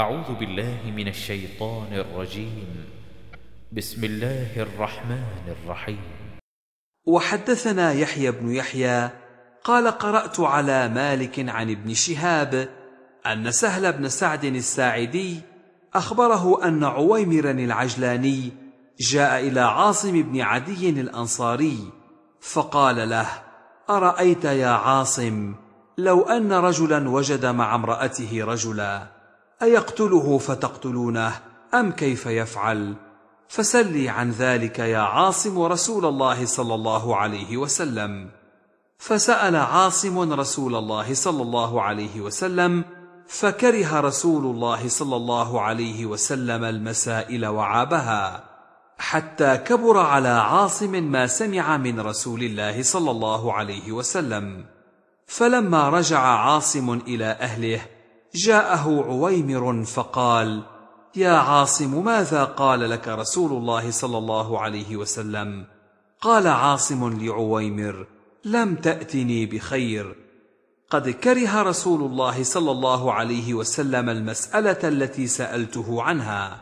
أعوذ بالله من الشيطان الرجيم بسم الله الرحمن الرحيم وحدثنا يحيى بن يحيى قال قرأت على مالك عن ابن شهاب أن سهل بن سعد الساعدي أخبره أن عويمرا العجلاني جاء إلى عاصم بن عدي الأنصاري فقال له أرأيت يا عاصم لو أن رجلا وجد مع امرأته رجلا ايقتله فتقتلونه ام كيف يفعل فسلي عن ذلك يا عاصم رسول الله صلى الله عليه وسلم فسال عاصم رسول الله صلى الله عليه وسلم فكره رسول الله صلى الله عليه وسلم المسائل وعابها حتى كبر على عاصم ما سمع من رسول الله صلى الله عليه وسلم فلما رجع عاصم الى اهله جاءه عويمر فقال يا عاصم ماذا قال لك رسول الله صلى الله عليه وسلم قال عاصم لعويمر لم تاتني بخير قد كره رسول الله صلى الله عليه وسلم المساله التي سالته عنها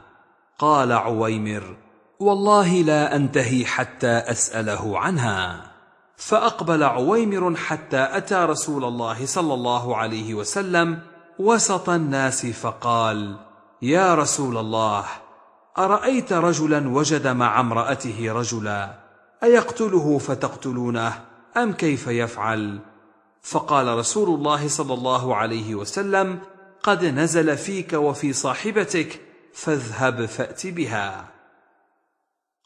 قال عويمر والله لا انتهي حتى اساله عنها فاقبل عويمر حتى اتى رسول الله صلى الله عليه وسلم وسط الناس فقال يا رسول الله ارايت رجلا وجد مع امراته رجلا ايقتله فتقتلونه ام كيف يفعل فقال رسول الله صلى الله عليه وسلم قد نزل فيك وفي صاحبتك فاذهب فات بها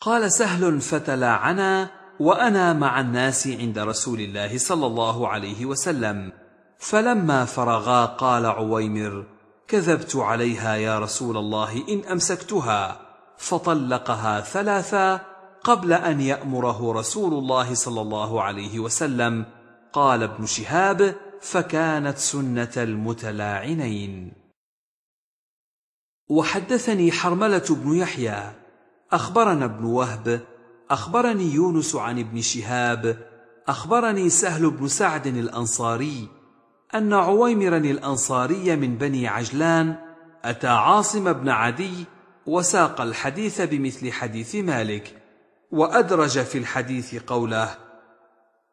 قال سهل فتلاعنا وانا مع الناس عند رسول الله صلى الله عليه وسلم فلما فرغا قال عويمر كذبت عليها يا رسول الله ان امسكتها فطلقها ثلاثا قبل ان يامره رسول الله صلى الله عليه وسلم قال ابن شهاب فكانت سنه المتلاعنين وحدثني حرمله بن يحيى اخبرنا ابن وهب اخبرني يونس عن ابن شهاب اخبرني سهل بن سعد الانصاري أن عويمرا الأنصاري من بني عجلان أتى عاصم بن عدي وساق الحديث بمثل حديث مالك وأدرج في الحديث قوله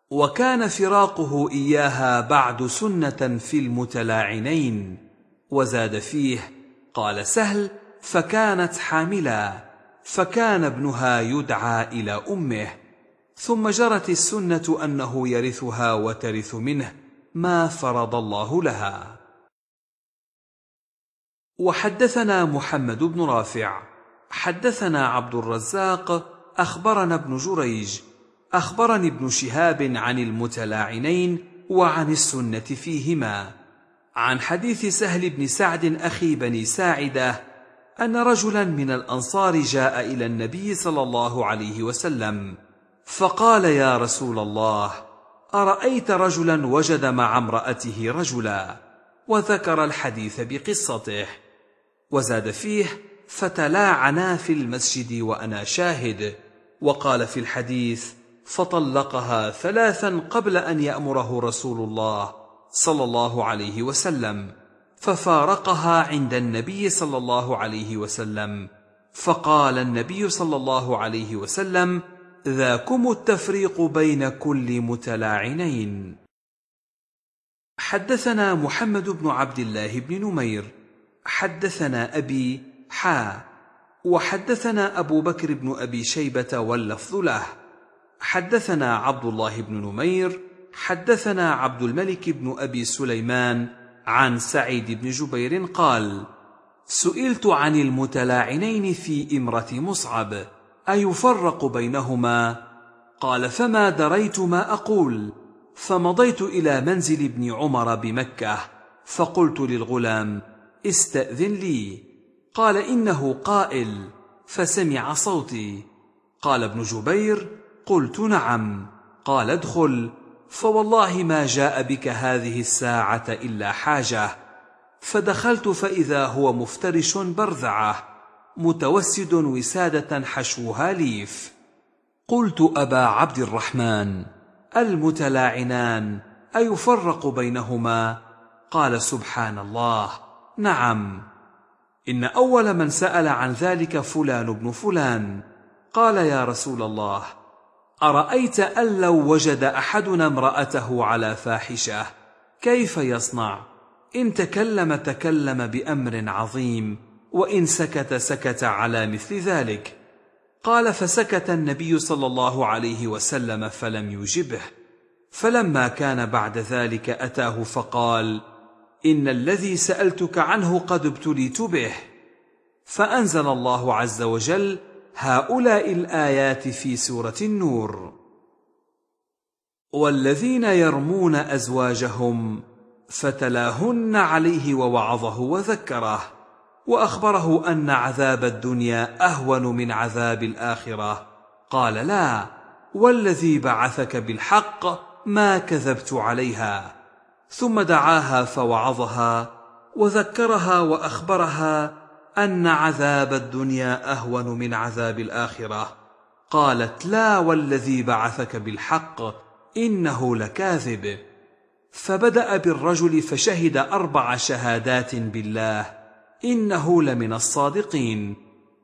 وكان فراقه إياها بعد سنة في المتلاعنين وزاد فيه قال سهل فكانت حاملا فكان ابنها يدعى إلى أمه ثم جرت السنة أنه يرثها وترث منه ما فرض الله لها وحدثنا محمد بن رافع حدثنا عبد الرزاق اخبرنا ابن جريج اخبرني ابن شهاب عن المتلاعنين وعن السنه فيهما عن حديث سهل بن سعد اخي بني ساعده ان رجلا من الانصار جاء الى النبي صلى الله عليه وسلم فقال يا رسول الله ارايت رجلا وجد مع امراته رجلا وذكر الحديث بقصته وزاد فيه فتلاعنا في المسجد وانا شاهد وقال في الحديث فطلقها ثلاثا قبل ان يامره رسول الله صلى الله عليه وسلم ففارقها عند النبي صلى الله عليه وسلم فقال النبي صلى الله عليه وسلم ذاكم التفريق بين كل متلاعنين حدثنا محمد بن عبد الله بن نمير حدثنا أبي حا وحدثنا أبو بكر بن أبي شيبة واللفظ له حدثنا عبد الله بن نمير حدثنا عبد الملك بن أبي سليمان عن سعيد بن جبير قال سئلت عن المتلاعنين في إمرة مصعب أيفرق بينهما؟ قال فما دريت ما أقول فمضيت إلى منزل ابن عمر بمكة فقلت للغلام استأذن لي قال إنه قائل فسمع صوتي قال ابن جبير قلت نعم قال ادخل فوالله ما جاء بك هذه الساعة إلا حاجة فدخلت فإذا هو مفترش برذعه متوسد وسادة حشوها ليف قلت أبا عبد الرحمن المتلاعنان أيفرق بينهما قال سبحان الله نعم إن أول من سأل عن ذلك فلان بن فلان قال يا رسول الله أرأيت أن لو وجد أحدنا امرأته على فاحشة كيف يصنع إن تكلم تكلم بأمر عظيم وان سكت سكت على مثل ذلك قال فسكت النبي صلى الله عليه وسلم فلم يجبه فلما كان بعد ذلك اتاه فقال ان الذي سالتك عنه قد ابتليت به فانزل الله عز وجل هؤلاء الايات في سوره النور والذين يرمون ازواجهم فتلاهن عليه ووعظه وذكره واخبره ان عذاب الدنيا اهون من عذاب الاخره قال لا والذي بعثك بالحق ما كذبت عليها ثم دعاها فوعظها وذكرها واخبرها ان عذاب الدنيا اهون من عذاب الاخره قالت لا والذي بعثك بالحق انه لكاذب فبدا بالرجل فشهد اربع شهادات بالله إنه لمن الصادقين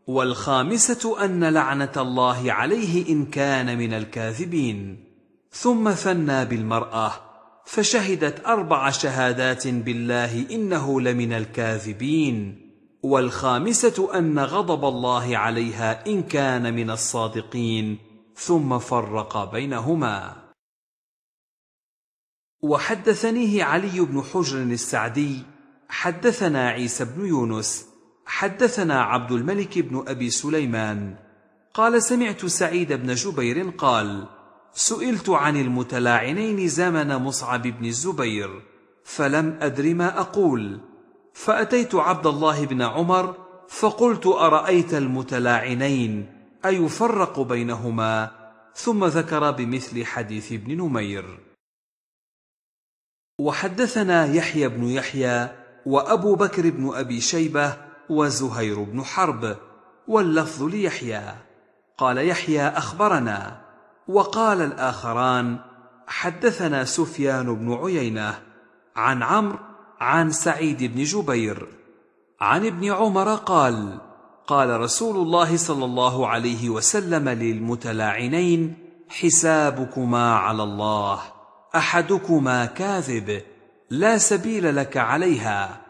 والخامسة أن لعنة الله عليه إن كان من الكاذبين ثم فنى بالمرأة فشهدت أربع شهادات بالله إنه لمن الكاذبين والخامسة أن غضب الله عليها إن كان من الصادقين ثم فرق بينهما وحدثنيه علي بن حجر السعدي حدثنا عيسى بن يونس حدثنا عبد الملك بن ابي سليمان قال سمعت سعيد بن جبير قال سئلت عن المتلاعنين زمن مصعب بن الزبير فلم ادر ما اقول فاتيت عبد الله بن عمر فقلت ارايت المتلاعنين ايفرق بينهما ثم ذكر بمثل حديث ابن نمير وحدثنا يحيى بن يحيى وأبو بكر بن أبي شيبة وزهير بن حرب واللفظ ليحيى قال يحيى أخبرنا وقال الآخران حدثنا سفيان بن عيينة عن عمرو عن سعيد بن جبير عن ابن عمر قال قال رسول الله صلى الله عليه وسلم للمتلاعنين حسابكما على الله احدكما كاذب لا سبيل لك عليها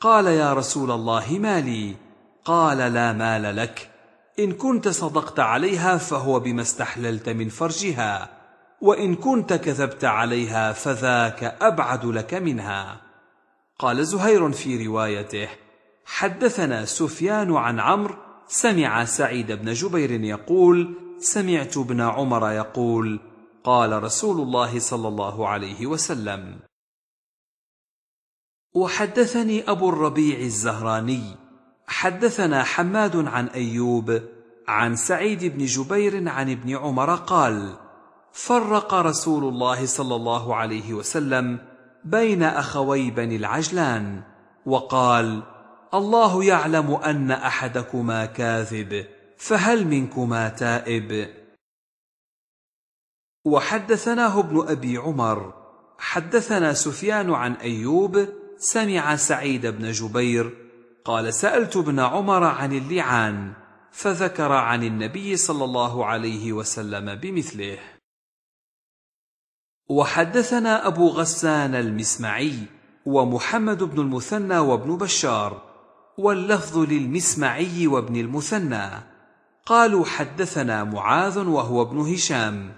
قال يا رسول الله مالي قال لا مال لك ان كنت صدقت عليها فهو بما استحللت من فرجها وان كنت كذبت عليها فذاك ابعد لك منها قال زهير في روايته حدثنا سفيان عن عمرو سمع سعيد بن جبير يقول سمعت ابن عمر يقول قال رسول الله صلى الله عليه وسلم وحدثني أبو الربيع الزهراني حدثنا حماد عن أيوب عن سعيد بن جبير عن ابن عمر قال فرق رسول الله صلى الله عليه وسلم بين أخوي بني العجلان وقال الله يعلم أن أحدكما كاذب فهل منكما تائب وحدثناه ابن أبي عمر حدثنا سفيان عن أيوب سمع سعيد بن جبير قال سالت ابن عمر عن اللعان فذكر عن النبي صلى الله عليه وسلم بمثله وحدثنا ابو غسان المسمعي ومحمد بن المثنى وابن بشار واللفظ للمسمعي وابن المثنى قالوا حدثنا معاذ وهو ابن هشام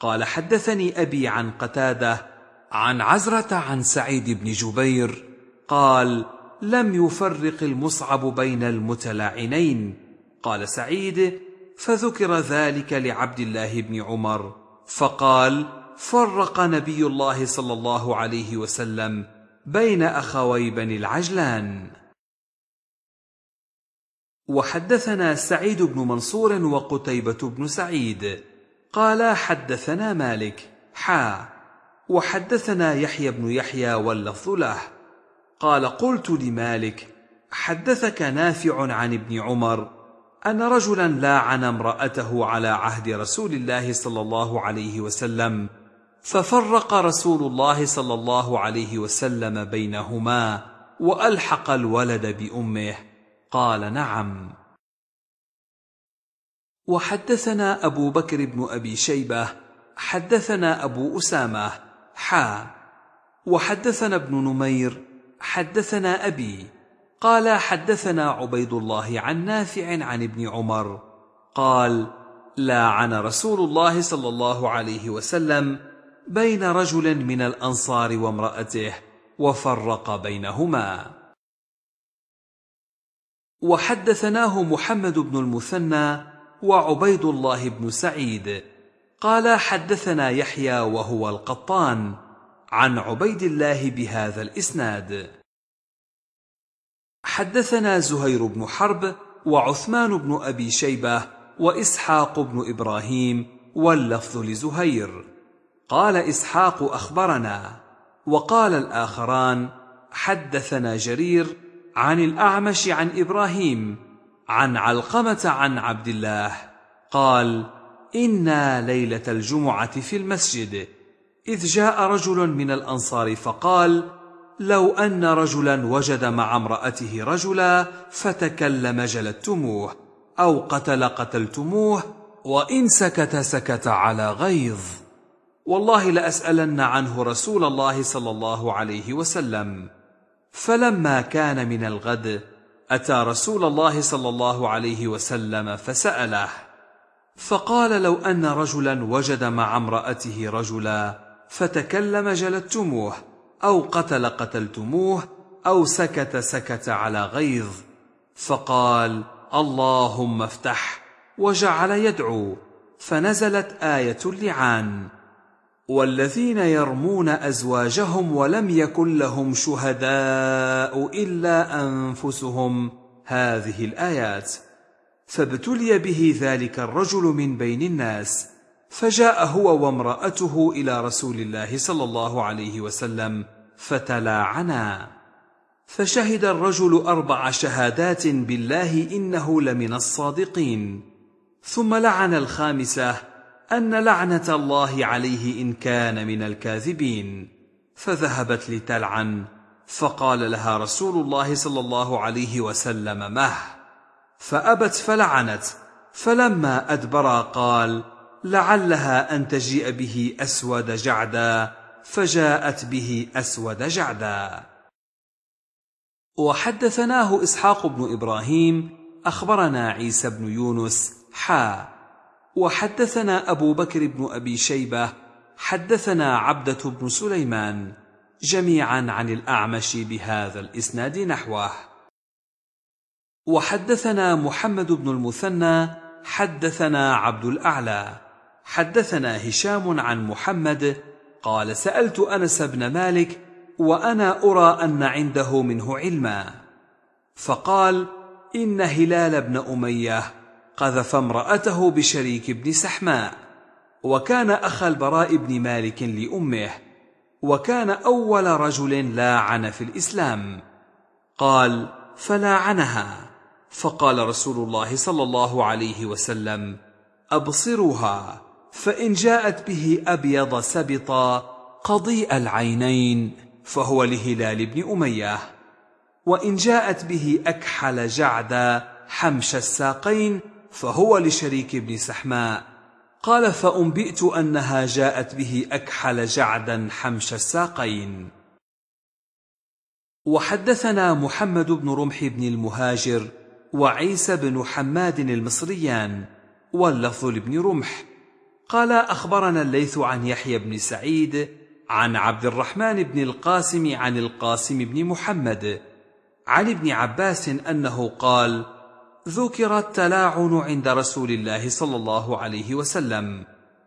قال حدثني ابي عن قتاده عن عزرة عن سعيد بن جبير قال لم يفرق المصعب بين المتلاعنين قال سعيد فذكر ذلك لعبد الله بن عمر فقال فرق نبي الله صلى الله عليه وسلم بين اخوي بني العجلان وحدثنا سعيد بن منصور وقتيبه بن سعيد قالا حدثنا مالك حا وحدثنا يحيى بن يحيى واللفظ له قال قلت لمالك حدثك نافع عن ابن عمر ان رجلا لاعن امراته على عهد رسول الله صلى الله عليه وسلم ففرق رسول الله صلى الله عليه وسلم بينهما والحق الولد بامه قال نعم وحدثنا ابو بكر بن ابي شيبه حدثنا ابو اسامه حا وحدثنا ابن نمير حدثنا أبي قال حدثنا عبيد الله عن نافع عن ابن عمر قال لاعن رسول الله صلى الله عليه وسلم بين رجل من الأنصار وامرأته وفرق بينهما وحدثناه محمد بن المثنى وعبيد الله بن سعيد قال حدثنا يحيى وهو القطان عن عبيد الله بهذا الاسناد حدثنا زهير بن حرب وعثمان بن ابي شيبه واسحاق بن ابراهيم واللفظ لزهير قال اسحاق اخبرنا وقال الاخران حدثنا جرير عن الاعمش عن ابراهيم عن علقمه عن عبد الله قال إنا ليلة الجمعة في المسجد إذ جاء رجل من الأنصار فقال لو أن رجلا وجد مع امرأته رجلا فتكلم جلدتموه أو قتل قتلتموه وإن سكت سكت على غيظ والله لأسألن عنه رسول الله صلى الله عليه وسلم فلما كان من الغد أتى رسول الله صلى الله عليه وسلم فسأله فقال لو أن رجلا وجد مع امرأته رجلا فتكلم جلدتموه أو قتل قتلتموه أو سكت سكت على غيظ فقال اللهم افتح وجعل يدعو فنزلت آية اللعان والذين يرمون أزواجهم ولم يكن لهم شهداء إلا أنفسهم هذه الآيات فابتلي به ذلك الرجل من بين الناس فجاء هو وامرأته إلى رسول الله صلى الله عليه وسلم فتلاعنا فشهد الرجل أربع شهادات بالله إنه لمن الصادقين ثم لعن الخامسة أن لعنة الله عليه إن كان من الكاذبين فذهبت لتلعن فقال لها رسول الله صلى الله عليه وسلم مه فابت فلعنت فلما ادبرا قال لعلها ان تجيء به اسود جعدا فجاءت به اسود جعدا وحدثناه اسحاق بن ابراهيم اخبرنا عيسى بن يونس حا وحدثنا ابو بكر بن ابي شيبه حدثنا عبده بن سليمان جميعا عن الاعمش بهذا الاسناد نحوه وحدثنا محمد بن المثنى حدثنا عبد الاعلى حدثنا هشام عن محمد قال سالت انس بن مالك وانا ارى ان عنده منه علما فقال ان هلال بن اميه قذف امراته بشريك بن سحماء وكان اخا البراء بن مالك لامه وكان اول رجل لاعن في الاسلام قال فلاعنها فقال رسول الله صلى الله عليه وسلم ابصروها فان جاءت به ابيض سبطا قضيء العينين فهو لهلال بن اميه وان جاءت به اكحل جعدا حمش الساقين فهو لشريك بن سحماء قال فانبئت انها جاءت به اكحل جعدا حمش الساقين وحدثنا محمد بن رمح بن المهاجر وعيسى بن حماد المصريان واللفظ لابن رمح قال أخبرنا الليث عن يحيى بن سعيد عن عبد الرحمن بن القاسم عن القاسم بن محمد عن ابن عباس أنه قال ذكر التلاعن عند رسول الله صلى الله عليه وسلم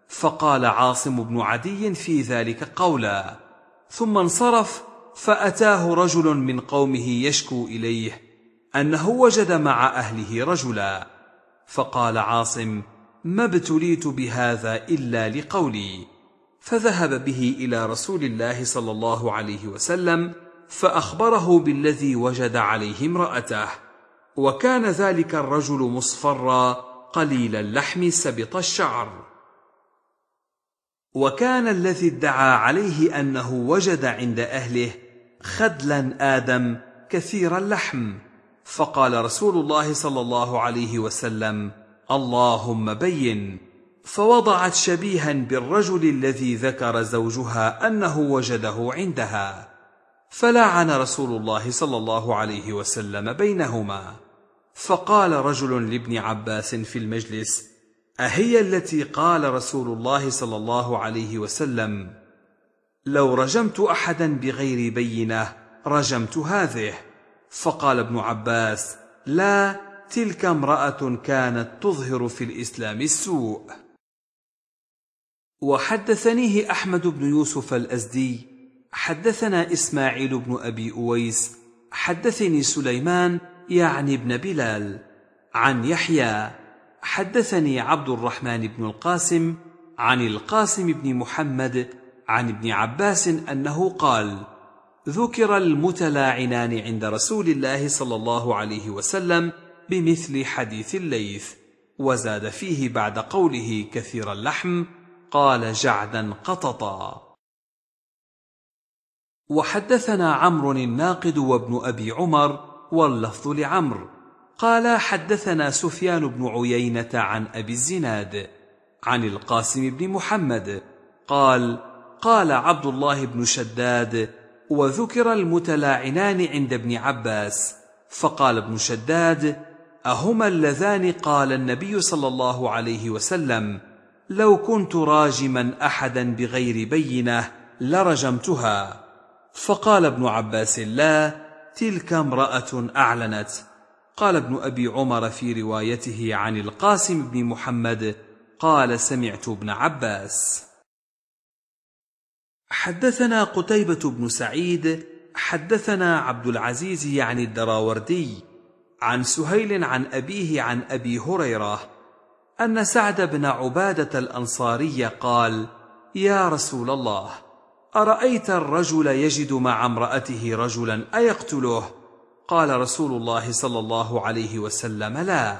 فقال عاصم بن عدي في ذلك قولا ثم انصرف فأتاه رجل من قومه يشكو إليه أنه وجد مع أهله رجلا فقال عاصم ما ابتليت بهذا إلا لقولي فذهب به إلى رسول الله صلى الله عليه وسلم فأخبره بالذي وجد عليه امرأته وكان ذلك الرجل مصفرا قليل اللحم سبط الشعر وكان الذي ادعى عليه انه وجد عند اهله خدلا ادم كثير اللحم فقال رسول الله صلى الله عليه وسلم اللهم بين فوضعت شبيها بالرجل الذي ذكر زوجها انه وجده عندها فلعن رسول الله صلى الله عليه وسلم بينهما فقال رجل لابن عباس في المجلس اهي التي قال رسول الله صلى الله عليه وسلم لو رجمت احدا بغير بينه رجمت هذه فقال ابن عباس لا تلك امراه كانت تظهر في الاسلام السوء وحدثنيه احمد بن يوسف الازدي حدثنا اسماعيل بن ابي اويس حدثني سليمان يعني ابن بلال عن يحيى حدثني عبد الرحمن بن القاسم عن القاسم بن محمد عن ابن عباس انه قال ذكر المتلاعنان عند رسول الله صلى الله عليه وسلم بمثل حديث الليث وزاد فيه بعد قوله كثير اللحم قال جعدا قططا وحدثنا عمرو الناقد وابن ابي عمر واللفظ لعمر قال حدثنا سفيان بن عيينه عن ابي الزناد عن القاسم بن محمد قال قال عبد الله بن شداد وذكر المتلاعنان عند ابن عباس فقال ابن شداد اهما اللذان قال النبي صلى الله عليه وسلم لو كنت راجما احدا بغير بينه لرجمتها فقال ابن عباس لا تلك امراه اعلنت قال ابن ابي عمر في روايته عن القاسم بن محمد قال سمعت ابن عباس حدثنا قتيبة بن سعيد حدثنا عبد العزيز يعني الدراوردي عن سهيل عن أبيه عن أبي هريرة أن سعد بن عبادة الأنصاري قال: يا رسول الله أرأيت الرجل يجد مع امرأته رجلا أيقتله؟ قال رسول الله صلى الله عليه وسلم: لا.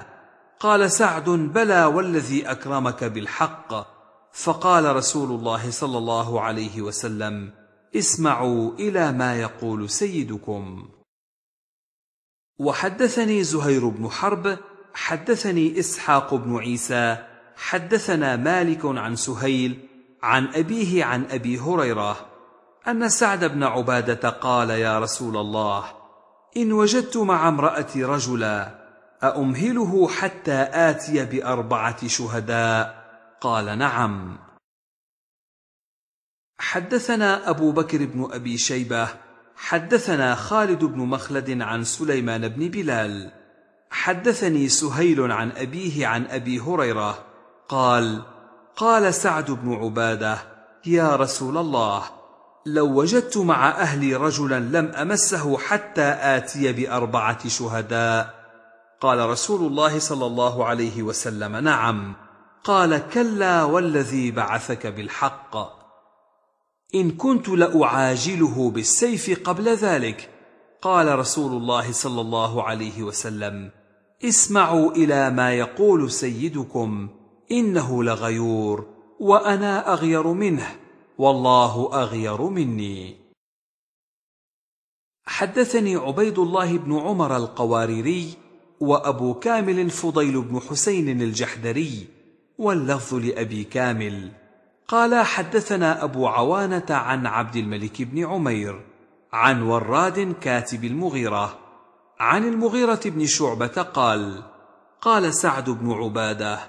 قال سعد: بلى والذي أكرمك بالحق. فقال رسول الله صلى الله عليه وسلم اسمعوا الى ما يقول سيدكم وحدثني زهير بن حرب حدثني اسحاق بن عيسى حدثنا مالك عن سهيل عن ابيه عن ابي هريره ان سعد بن عباده قال يا رسول الله ان وجدت مع امراتي رجلا اامهله حتى اتي باربعه شهداء قال نعم حدثنا ابو بكر بن ابي شيبه حدثنا خالد بن مخلد عن سليمان بن بلال حدثني سهيل عن ابيه عن ابي هريره قال قال سعد بن عباده يا رسول الله لو وجدت مع اهلي رجلا لم امسه حتى اتي باربعه شهداء قال رسول الله صلى الله عليه وسلم نعم قال كلا والذي بعثك بالحق ان كنت لاعاجله بالسيف قبل ذلك قال رسول الله صلى الله عليه وسلم اسمعوا الى ما يقول سيدكم انه لغيور وانا اغير منه والله اغير مني حدثني عبيد الله بن عمر القواريري وابو كامل فضيل بن حسين الجحدري واللفظ لأبي كامل قال حدثنا أبو عوانة عن عبد الملك بن عمير عن وراد كاتب المغيرة عن المغيرة بن شعبة قال قال سعد بن عبادة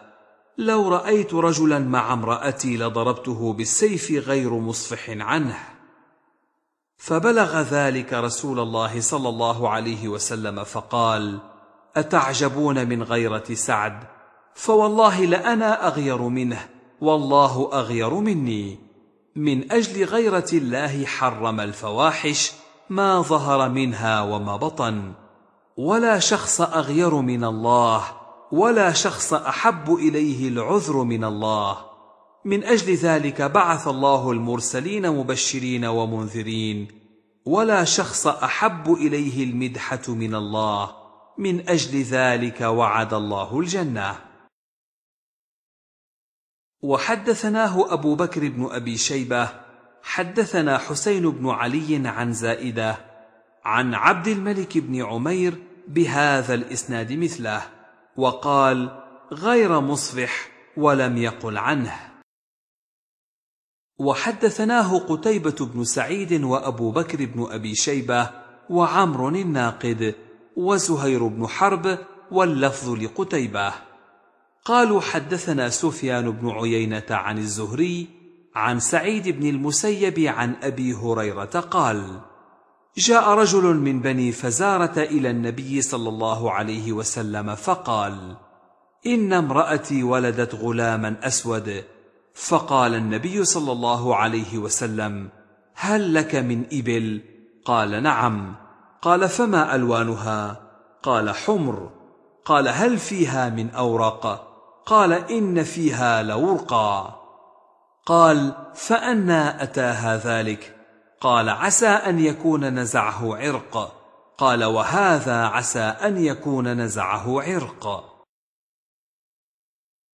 لو رأيت رجلا مع امرأتي لضربته بالسيف غير مصفح عنه فبلغ ذلك رسول الله صلى الله عليه وسلم فقال أتعجبون من غيرة سعد؟ فوالله لأنا أغير منه والله أغير مني من أجل غيرة الله حرم الفواحش ما ظهر منها وما بطن ولا شخص أغير من الله ولا شخص أحب إليه العذر من الله من أجل ذلك بعث الله المرسلين مبشرين ومنذرين ولا شخص أحب إليه المدحة من الله من أجل ذلك وعد الله الجنة وحدثناه أبو بكر بن أبي شيبة حدثنا حسين بن علي عن زائدة عن عبد الملك بن عمير بهذا الإسناد مثله وقال غير مصفح ولم يقل عنه وحدثناه قتيبة بن سعيد وأبو بكر بن أبي شيبة وعمر الناقد وزهير بن حرب واللفظ لقتيبه قالوا حدثنا سفيان بن عيينة عن الزهري عن سعيد بن المسيب عن أبي هريرة قال: جاء رجل من بني فزارة إلى النبي صلى الله عليه وسلم فقال: إن امرأتي ولدت غلاما أسود، فقال النبي صلى الله عليه وسلم: هل لك من إبل؟ قال: نعم. قال: فما ألوانها؟ قال: حمر. قال: هل فيها من اوراق قال إن فيها لورقا قال فأنا أتاها ذلك قال عسى أن يكون نزعه عرق قال وهذا عسى أن يكون نزعه عرق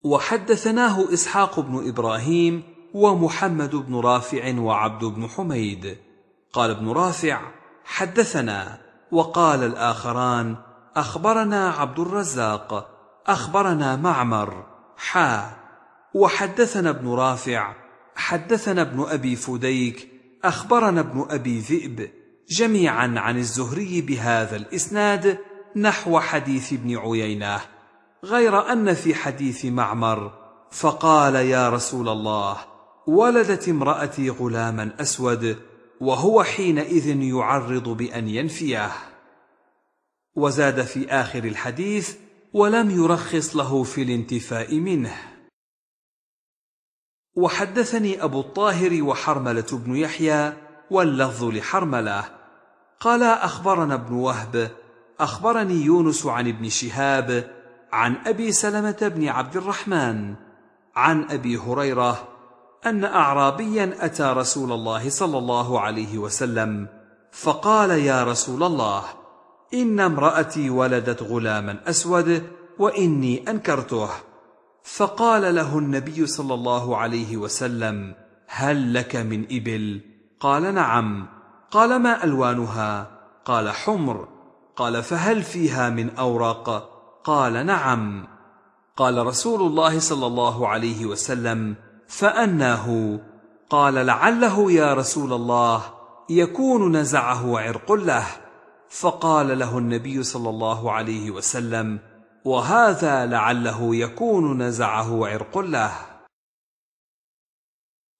وحدثناه إسحاق بن إبراهيم ومحمد بن رافع وعبد بن حميد قال ابن رافع حدثنا وقال الآخران أخبرنا عبد الرزاق أخبرنا معمر حا وحدثنا ابن رافع حدثنا ابن أبي فديك أخبرنا ابن أبي ذئب جميعا عن الزهري بهذا الإسناد نحو حديث ابن عيينة غير أن في حديث معمر فقال يا رسول الله ولدت امرأتي غلاما أسود وهو حينئذ يعرض بأن ينفيه وزاد في آخر الحديث ولم يرخص له في الانتفاء منه وحدثني أبو الطاهر وحرملة بن يحيى واللفظ لحرملة قال أخبرنا ابن وهب أخبرني يونس عن ابن شهاب عن أبي سلمة بن عبد الرحمن عن أبي هريرة أن أعرابيا أتى رسول الله صلى الله عليه وسلم فقال يا رسول الله ان امراتي ولدت غلاما اسود واني انكرته فقال له النبي صلى الله عليه وسلم هل لك من ابل قال نعم قال ما الوانها قال حمر قال فهل فيها من اورق قال نعم قال رسول الله صلى الله عليه وسلم فاناه قال لعله يا رسول الله يكون نزعه عرق له فقال له النبي صلى الله عليه وسلم وهذا لعله يكون نزعه عرق له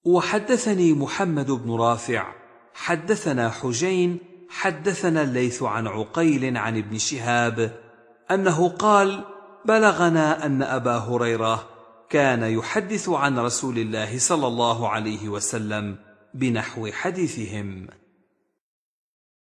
وحدثني محمد بن رافع حدثنا حجين حدثنا الليث عن عقيل عن ابن شهاب انه قال بلغنا ان ابا هريره كان يحدث عن رسول الله صلى الله عليه وسلم بنحو حديثهم